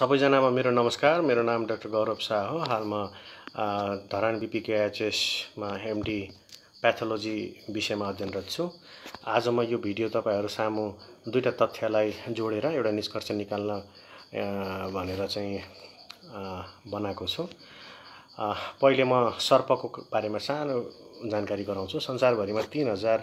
सबैजनामा मेरो नमस्कार मेरो नाम डाक्टर गौरव शाह हो हाल म धरान बिपिकेएचएसमा एमडी प्याथोलोजी विषयमा अध्ययनरत छु आज म यो भिडियो तपाईँहरू सामु दुईवटा तथ्यलाई जोडेर एउटा निष्कर्ष निकाल्न भनेर चाहिँ बनाएको छु पहिले म सर्पको बारेमा सानो जानकारी गराउँछु संसारभरिमा तिन हजार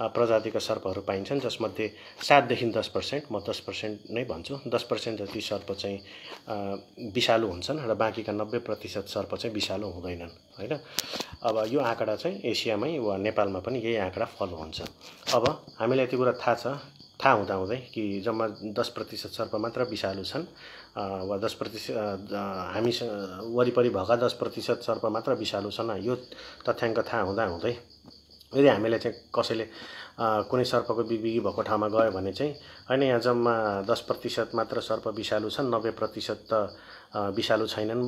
प्रजातिका सर्पहरू पाइन्छन् जसमध्ये सातदेखि दस पर्सेन्ट म दस पर्सेन्ट नै भन्छु दस पर्सेन्ट जति सर्प चाहिँ विषालु हुन्छन् र बाँकीका नब्बे प्रतिशत सर्प चाहिँ विषालु हुँदैनन् होइन अब यो आँकडा चाहिँ एसियामै वा नेपालमा पनि यही आँकडा फलो हुन्छ अब हामीलाई यति कुरा थाहा छ थाहा हुँदाहुँदै कि जम्मा दस प्रतिशत सर्प मात्र विषालु छन् वा दस प्रतिशत हामीसँग वरिपरि भएका दस प्रतिशत सर्प मात्र विषालु छन् यो तथ्याङ्क थाहा हुँदाहुँदै यदि हामीलाई चाहिँ कसैले कुनै सर्पको बिगबिगी भएको ठाउँमा गयो भने चाहिँ होइन यहाँ जम्मा दस प्रतिशत मात्र सर्प विषालु छन् नब्बे प्रतिशत त विषालु छैनन्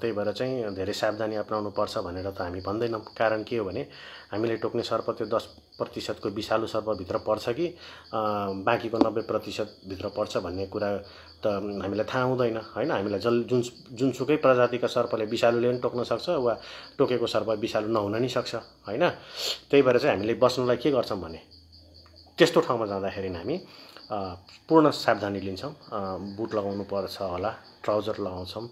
त्यही भएर चाहिँ धेरै सावधानी अप्नाउनु पर्छ भनेर त हामी भन्दैनौँ कारण के हो भने हामीले टोक्ने सर्प त्यो दस प्रतिशतको विषालु सर्पभित्र पर्छ कि बाँकीको नब्बे प्रतिशतभित्र पर्छ भन्ने कुरा त हामीलाई थाहा हुँदैन होइन हामीलाई जल जुन जुनसुकै प्रजातिका सर्पले विषालुले पनि टोक्न सक्छ वा टोकेको सर्प विषालु नहुन नि सक्छ होइन त्यही भएर चाहिँ हामीले बस्नुलाई के गर्छौँ भने त्यस्तो ठाउँमा जाँदाखेरि हामी पूर्ण सावधानी लिन्छौँ बुट लगाउनु पर्छ होला ट्राउजर लगाउँछौँ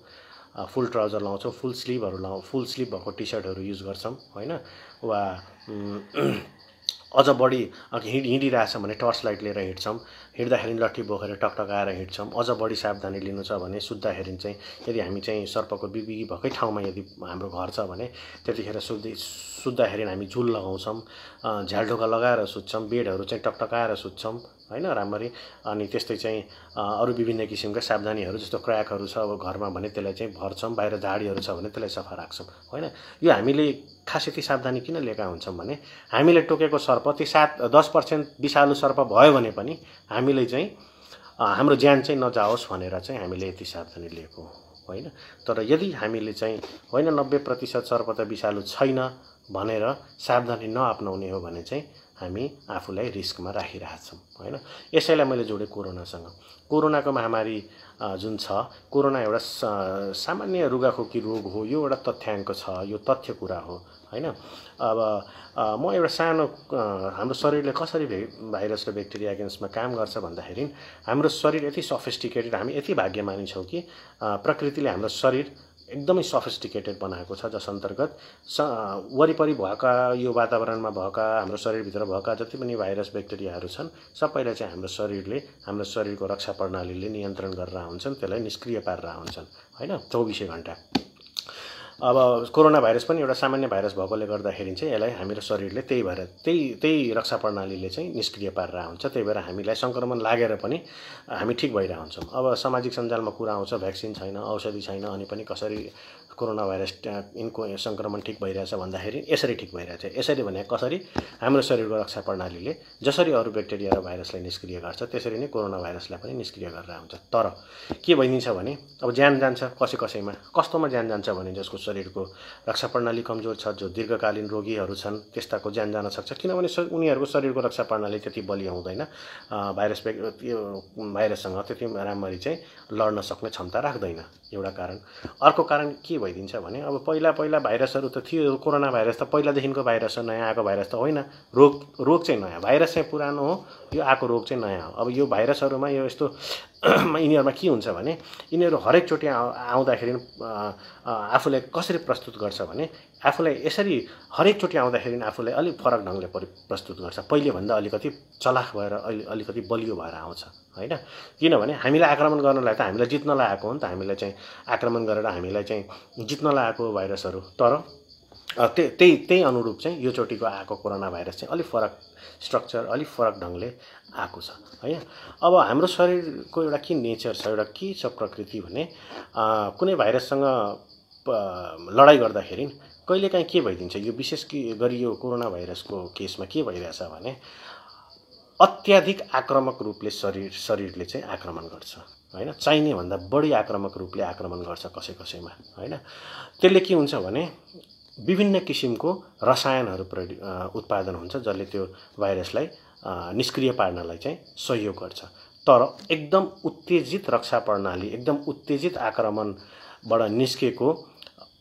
फुल ट्राउजर लगाउँछौँ फुल स्लिभहरू लगाउँ फुल स्लिभ भएको टी सर्टहरू युज गर्छौँ होइन वा अझ बढी हिँड हिँडिरहेछ भने टर्च लाइट लिएर हिँड्छौँ हिँड्दाखेरि लट्ठी बोकेर टकटकाएर हिँड्छौँ अझ बढी सावधानी लिनु छ भने सुत्दाखेरि चाहिँ यदि हामी चाहिँ सर्पको बिबिगी भएकै ठाउँमा यदि हाम्रो घर छ भने त्यतिखेर सुत्दै सुत्दाखेरि हामी झुल लगाउँछौँ झ्यालढोका लगाएर सुत्छौँ बेडहरू चाहिँ टकटकाएर सुत्छौँ होइन राम्ररी अनि त्यस्तै चाहिँ अरू विभिन्न किसिमका सावधानीहरू जस्तो क्र्याकहरू छ अब घरमा भने त्यसलाई चाहिँ भर्छौँ बाहिर झाडीहरू छ भने त्यसलाई सफा राख्छौँ होइन यो हामीले खास यति सावधानी किन लिएका हुन्छौँ भने हामीले टोकेको सर्प सर्प त्यो सात दस पर्सेन्ट विषालु सर्प भयो भने पनि हामीले चाहिँ हाम्रो ज्यान चाहिँ नजाओस् भनेर चाहिँ हामीले यति सावधानी लिएको होइन तर यदि हामीले चाहिँ होइन नब्बे प्रतिशत सर्प त विषालु छैन भनेर सावधानी नअप्नाउने हो भने चाहिँ हामी आफूलाई रिस्कमा राखिरहेछौँ होइन यसैलाई मैले जोडेँ कोरोनासँग कोरोनाको महामारी जुन छ कोरोना एउटा सामान्य रुगाखोकी रोग हो यो एउटा तथ्याङ्क छ यो तथ्य कुरा हो होइन अब म एउटा सानो हाम्रो शरीरले कसरी भाइरस र ब्याक्टेरिया एगेन्स्टमा काम गर्छ भन्दाखेरि हाम्रो शरीर यति सफिस्टिकेटेड हामी यति भाग्य मानिन्छौँ कि प्रकृतिले हाम्रो शरीर एकदमै सफिस्टिकेटेड बनाएको छ जस अन्तर्गत स वरिपरि भएका यो वातावरणमा भएका हाम्रो शरीरभित्र भएका जति पनि भाइरस ब्याक्टेरियाहरू छन् सबैलाई चाहिँ हाम्रो शरीरले हाम्रो शरीरको रक्षा प्रणालीले नियन्त्रण गरेर हुन्छन् त्यसलाई निष्क्रिय पारेर हुन्छन् होइन चौबिसै घन्टा अब कोरोना भाइरस पनि एउटा सामान्य भाइरस भएकोले गर्दाखेरि चाहिँ यसलाई हाम्रो शरीरले त्यही भएर त्यही त्यही रक्षा प्रणालीले चाहिँ निष्क्रिय पारेर हुन्छ त्यही भएर हामीलाई सङ्क्रमण लागेर पनि हामी ठिक भइरहेको हुन्छौँ अब सामाजिक सञ्जालमा कुरा आउँछ भ्याक्सिन छैन औषधि छैन अनि पनि कसरी कोरोना भाइरस यिनको सङ्क्रमण ठिक भइरहेछ भन्दाखेरि यसरी ठिक भइरहेछ यसरी भने कसरी हाम्रो शरीरको रक्षा प्रणालीले जसरी अरू ब्याक्टेरिया र भाइरसलाई निष्क्रिय गर्छ त्यसरी नै कोरोना भाइरसलाई पनि निष्क्रिय गरेर आउँछ तर के भइदिन्छ भने अब ज्यान जान्छ कसै कसैमा कस्तोमा ज्यान जान्छ भने जसको शरीरको रक्षा प्रणाली कमजोर छ जो दीर्घकालीन रोगीहरू छन् त्यस्ताको ज्यान जान सक्छ किनभने उनीहरूको शरीरको रक्षा प्रणाली त्यति बलियो हुँदैन भाइरस त्यो भाइरससँग त्यति राम्ररी चाहिँ लड्न सक्ने क्षमता राख्दैन एउटा कारण अर्को कारण के भइदिन्छ भने अब पहिला पहिला भाइरसहरू त थियो कोरोना भाइरस त पहिलादेखिको भाइरस हो नयाँ आएको भाइरस त होइन रोग रोग चाहिँ नयाँ भाइरस चाहिँ पुरानो हो यो आएको रोग चाहिँ नयाँ हो अब यो भाइरसहरूमा यो यस्तो यिनीहरूमा के हुन्छ भने यिनीहरू हरेकचोटि आउँदाखेरि आफूले कसरी प्रस्तुत गर्छ भने आफूलाई यसरी हरेकचोटि आउँदाखेरि आफूलाई अलिक फरक ढङ्गले परि प्रस्तुत गर्छ पहिलेभन्दा अलिकति चलाख भएर अलि अलिकति बलियो भएर आउँछ होइन किनभने हामीलाई आक्रमण गर्नलाई त हामीलाई जित्न आएको हो नि त हामीलाई चाहिँ आक्रमण गरेर हामीलाई चाहिँ जित्न आएको भाइरसहरू तर त्यही त्यही त्यही अनुरूप चाहिँ यो चोटिको आएको कोरोना भाइरस चाहिँ अलिक फरक स्ट्रक्चर अलिक फरक ढङ्गले आएको छ है अब हाम्रो शरीरको एउटा के नेचर छ एउटा के छ प्रकृति भने कुनै भाइरससँग लडाइँ गर्दाखेरि कहिलेकाहीँ के भइदिन्छ यो विशेष गरी यो कोरोना भाइरसको केसमा के भइरहेछ भने अत्याधिक आक्रामक रूपले शरीर शरीरले चाहिँ आक्रमण गर्छ होइन चाहिने भन्दा बढी आक्रामक रूपले आक्रमण गर्छ कसै कसैमा होइन त्यसले के हुन्छ भने विभिन्न किसिमको रसायनहरू प्र उत्पादन हुन्छ जसले त्यो भाइरसलाई निष्क्रिय पार्नलाई चाहिँ सहयोग गर्छ तर एकदम उत्तेजित रक्षा प्रणाली एकदम उत्तेजित आक्रमणबाट निस्केको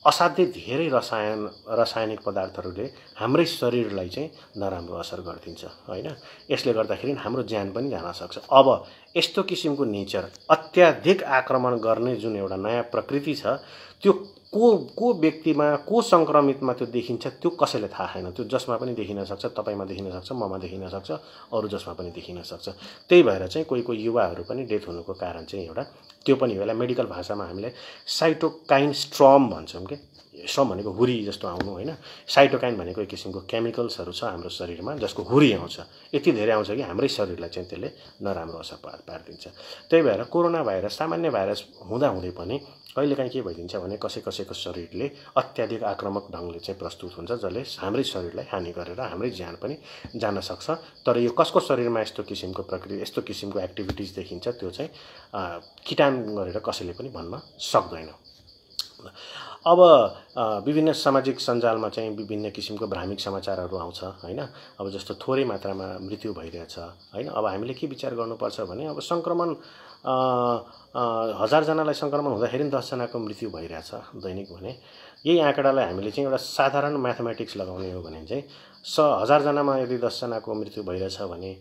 असाध्यै धेरै रसायन रासायनिक पदार्थहरूले हाम्रै शरीरलाई चाहिँ नराम्रो असर गरिदिन्छ होइन यसले गर्दाखेरि हाम्रो ज्यान पनि जान सक्छ अब यस्तो किसिमको नेचर अत्याधिक आक्रमण गर्ने जुन एउटा नयाँ प्रकृति छ त्यो को को व्यक्तिमा को सङ्क्रमितमा त्यो देखिन्छ त्यो कसैले थाहा छैन त्यो जसमा पनि देखिन सक्छ तपाईँमा देखिन सक्छ ममा देखिन सक्छ अरू जसमा पनि देखिन सक्छ त्यही भएर चाहिँ कोही कोही युवाहरू पनि डेथ हुनुको कारण चाहिँ एउटा त्यो पनि होला मेडिकल भाषामा हामीले साइटोकाइन स्ट्रम भन्छौँ कि सम भनेको हुरी जस्तो आउनु होइन साइटोकाइन भनेको एक किसिमको केमिकल्सहरू छ हाम्रो शरीरमा जसको हुरी आउँछ यति धेरै आउँछ कि हाम्रै शरीरलाई चाहिँ त्यसले नराम्रो असर पार पारिदिन्छ त्यही भएर कोरोना भाइरस सामान्य भाइरस हुँदाहुँदै पनि कहिलेकाहीँ के भइदिन्छ भने कसै कसैको शरीरले अत्याधिक आक्रामक ढङ्गले चाहिँ प्रस्तुत हुन्छ जसले हाम्रै शरीरलाई हानि गरेर हाम्रै ज्यान पनि जान सक्छ तर यो कसको शरीरमा यस्तो किसिमको प्रक्रिया यस्तो किसिमको एक्टिभिटिज देखिन्छ त्यो चाहिँ किटान गरेर कसैले पनि भन्न सक्दैन अब विभिन्न सामाजिक सञ्जालमा चाहिँ विभिन्न किसिमको भ्रामिक समाचारहरू आउँछ होइन अब जस्तो थोरै मात्रामा मृत्यु भइरहेछ होइन अब हामीले के विचार गर्नुपर्छ भने अब सङ्क्रमण हजारजनालाई सङ्क्रमण हुँदाखेरि पनि दसजनाको मृत्यु भइरहेछ दैनिक भने यही आँकडालाई हामीले चाहिँ एउटा साधारण म्याथमेटिक्स लगाउने हो भने चाहिँ स हजारजनामा यदि दसजनाको मृत्यु भइरहेछ भने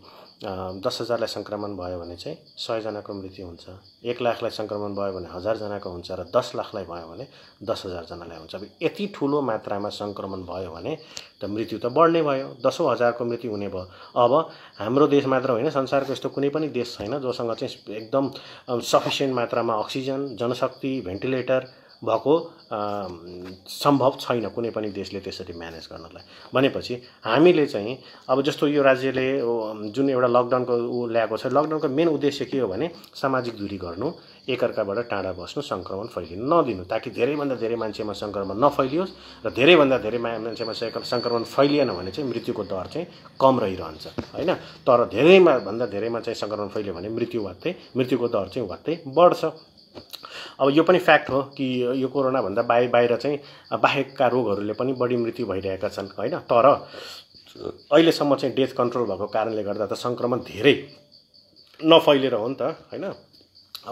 दस हजारलाई सङ्क्रमण भयो भने चाहिँ सयजनाको मृत्यु हुन्छ एक लाखलाई सङ्क्रमण भयो भने हजारजनाको हुन्छ र दस लाखलाई भयो भने दस हजारजनालाई हुन्छ अब यति ठुलो मात्रामा सङ्क्रमण भयो भने त मृत्यु त बढ्ने भयो दसौँ हजारको मृत्यु हुने भयो अब हाम्रो देश मात्र होइन संसारको यस्तो कुनै पनि देश छैन जोसँग चाहिँ एकदम सफिसियन्ट मात्रामा अक्सिजन जनशक्ति भेन्टिलेटर भएको सम्भव छैन कुनै पनि देशले त्यसरी म्यानेज गर्नलाई भनेपछि हामीले चाहिँ अब जस्तो यो राज्यले जुन एउटा लकडाउनको ऊ ल्याएको छ लकडाउनको मेन उद्देश्य के हो भने सामाजिक दूरी गर्नु एकअर्काबाट टाढा बस्नु सङ्क्रमण फैलिनु नदिनु ताकि धेरैभन्दा धेरै मान्छेमा सङ्क्रमण नफैलियोस् र धेरैभन्दा धेरै मान्छेमा सङ्क्रमण फैलिएन भने चाहिँ मृत्युको दर चाहिँ कम रहिरहन्छ होइन तर धेरैमा भन्दा धेरैमा चाहिँ सङ्क्रमण फैलियो भने मृत्यु वात्तै मृत्युको दर चाहिँ वात्तै बढ्छ अब यो पनि फ्याक्ट हो कि यो कोरोनाभन्दा बाहे बाहिर चाहिँ बाहेकका रोगहरूले पनि बढी मृत्यु भइरहेका छन् होइन तर अहिलेसम्म चाहिँ डेथ कन्ट्रोल भएको कारणले गर्दा त सङ्क्रमण धेरै नफैलेर हो नि त होइन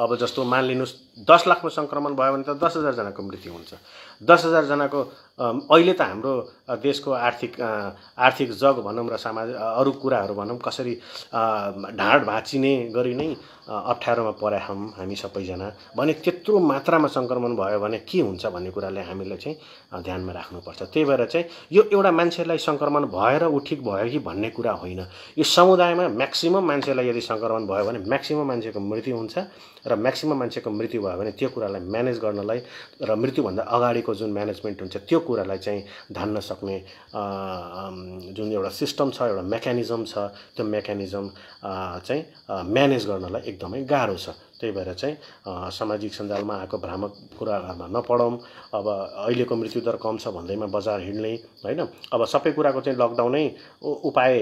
अब जस्तो मानिलिनुहोस् दस लाखमा सङ्क्रमण भयो भने त दस हजारजनाको मृत्यु हुन्छ दस हजारजनाको अहिले त हाम्रो देशको आर्थिक आर्थिक जग भनौँ र समाज अरू कुराहरू भनौँ कसरी ढाड भाँचिने गरी नै अप्ठ्यारोमा परे हौँ हामी सबैजना भने त्यत्रो मात्रामा सङ्क्रमण भयो भने के हुन्छ भन्ने कुराले हामीले चाहिँ ध्यानमा राख्नुपर्छ त्यही भएर चाहिँ यो एउटा मान्छेलाई सङ्क्रमण भएर ऊ ठिक भयो कि भन्ने कुरा होइन यो समुदायमा म्याक्सिमम् मान्छेलाई यदि सङ्क्रमण भयो भने म्याक्सिमम् मान्छेको मृत्यु हुन्छ र म्याक्सिमम् मान्छेको मृत्यु भयो भने त्यो कुरालाई म्यानेज गर्नलाई र मृत्युभन्दा अगाडिको जुन म्यानेजमेन्ट हुन्छ त्यो कुरालाई चाहिँ धान्न सक्ने जुन एउटा सिस्टम छ एउटा मेकानिजम छ त्यो मेकानिजम चाहिँ म्यानेज गर्नलाई एकदमै गाह्रो छ त्यही भएर चाहिँ सामाजिक सञ्जालमा आएको भ्रामक कुराहरूमा नपढौँ अब अहिलेको मृत्युदर कम छ भन्दैमा बजार हिँड्ने होइन अब सबै कुराको चाहिँ लकडाउनै उपाय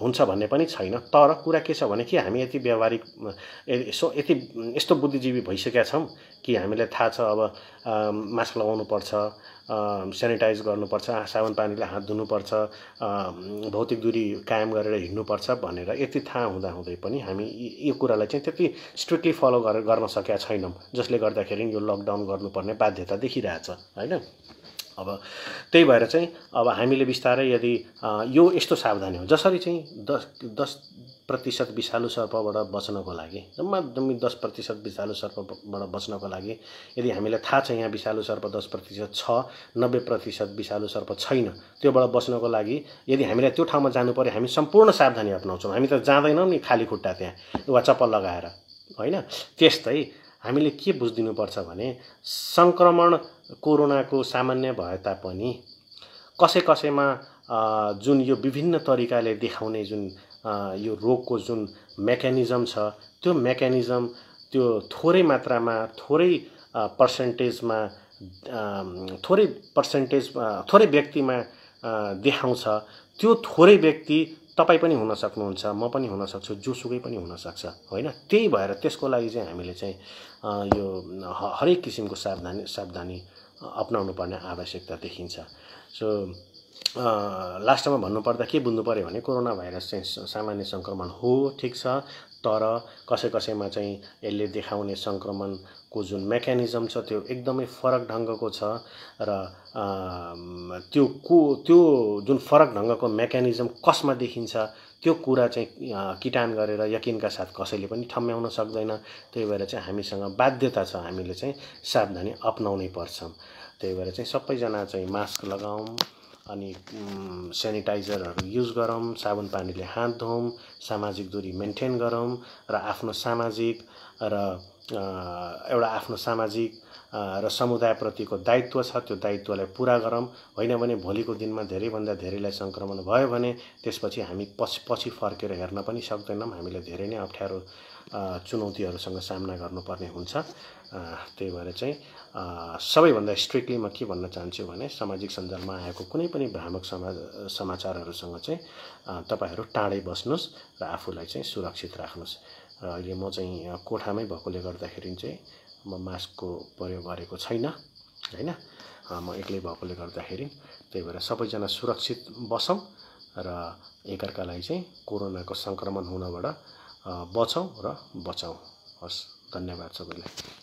हुन्छ भन्ने पनि छैन तर कुरा के छ भने कि हामी यति व्यावहारिक यसो यति यस्तो बुद्धिजीवी भइसकेका छौँ कि हामीलाई थाहा छ अब मास्क लगाउनु पर्छ सेनिटाइज गर्नुपर्छ साबुन पानीले हात धुनुपर्छ भौतिक दूरी कायम गरेर हिँड्नुपर्छ भनेर यति थाहा हुँदाहुँदै पनि हामी यो कुरालाई चाहिँ त्यति स्ट्रिक्टली फलो गरेर गर्न सकेका छैनौँ जसले गर्दाखेरि यो लकडाउन गर्नुपर्ने बाध्यता देखिरहेछ होइन अब त्यही भएर चाहिँ अब हामीले बिस्तारै यदि यो यस्तो सावधानी हो जसरी चाहिँ दस दस प्रतिशत विषालु सर्पबाट बच्नको लागि जम्मा जम्मी दस प्रतिशत विषालु सर्पबाट बच्नको लागि यदि हामीलाई थाहा छ यहाँ विषालु सर्प दस प्रतिशत छ नब्बे प्रतिशत विषालु सर्प छैन त्योबाट बच्नको लागि यदि हामीलाई त्यो ठाउँमा जानु पऱ्यो हामी सम्पूर्ण सावधानी अप्नाउँछौँ हामी त जाँदैनौँ नि खाली खुट्टा त्यहाँ वा चप्पल लगाएर होइन त्यस्तै हामीले के बुझिदिनुपर्छ भने सङ्क्रमण कोरोनाको सामान्य भए तापनि कसै कसैमा जुन यो विभिन्न तरिकाले देखाउने जुन यो रोगको जुन मेकानिजम छ त्यो मेकानिजम त्यो थोरै मात्रामा थोरै पर्सेन्टेजमा थोरै पर्सेन्टेज थोरै व्यक्तिमा देखाउँछ त्यो थोरै व्यक्ति तपाईँ पनि हुन सक्नुहुन्छ म पनि हुनसक्छु जोसुकै पनि हुनसक्छ होइन त्यही भएर त्यसको लागि चाहिँ हामीले चाहिँ यो हरेक किसिमको सावधानी सावधानी अप्नाउनु पर्ने आवश्यकता देखिन्छ सो लास्टमा भन्नुपर्दा के बुझ्नु पऱ्यो भने कोरोना भाइरस चाहिँ सामान्य सङ्क्रमण हो ठिक छ तर कसै कसैमा चाहिँ यसले देखाउने सङ्क्रमणको जुन मेकानिजम छ त्यो एकदमै फरक ढङ्गको छ र त्यो को त्यो जुन फरक ढङ्गको मेकानिजम कसमा देखिन्छ त्यो कुरा चाहिँ किटान गरेर यकिनका साथ कसैले पनि ठम्म्याउन सक्दैन त्यही भएर चाहिँ हामीसँग बाध्यता छ हामीले चाहिँ सावधानी अप्नाउनै पर्छ त्यही भएर चाहिँ सबैजना चाहिँ मास्क लगाऊँ अनि सेनिटाइजरहरू युज गरौँ साबुन पानीले हात धोऊँ सामाजिक दूरी मेन्टेन गरौँ र आफ्नो सामाजिक र एउटा आफ्नो सामाजिक र समुदायप्रतिको दायित्व छ त्यो दायित्वलाई पुरा गरौँ होइन भने भोलिको दिनमा धेरैभन्दा धेरैलाई सङ्क्रमण भयो भने त्यसपछि हामी पछि पछि फर्केर हेर्न पनि सक्दैनौँ हामीले धेरै नै अप्ठ्यारो चुनौतीहरूसँग सामना गर्नुपर्ने हुन्छ त्यही भएर चाहिँ सबैभन्दा स्ट्रिक्टली म के भन्न चाहन्छु भने सामाजिक सञ्जालमा आएको कुनै पनि भ्रामक समा समाचारहरूसँग चाहिँ तपाईँहरू टाढै बस्नुहोस् र आफूलाई चाहिँ सुरक्षित राख्नुहोस् र अहिले म चाहिँ कोठामै भएकोले गर्दाखेरि चाहिँ म मास्कको प्रयोग गरेको छैन होइन म एक्लै भएकोले गर्दाखेरि त्यही भएर सबैजना सुरक्षित बसौँ र एकअर्कालाई चाहिँ कोरोनाको सङ्क्रमण हुनबाट बचौँ र बचाउँ हस् धन्यवाद सबैलाई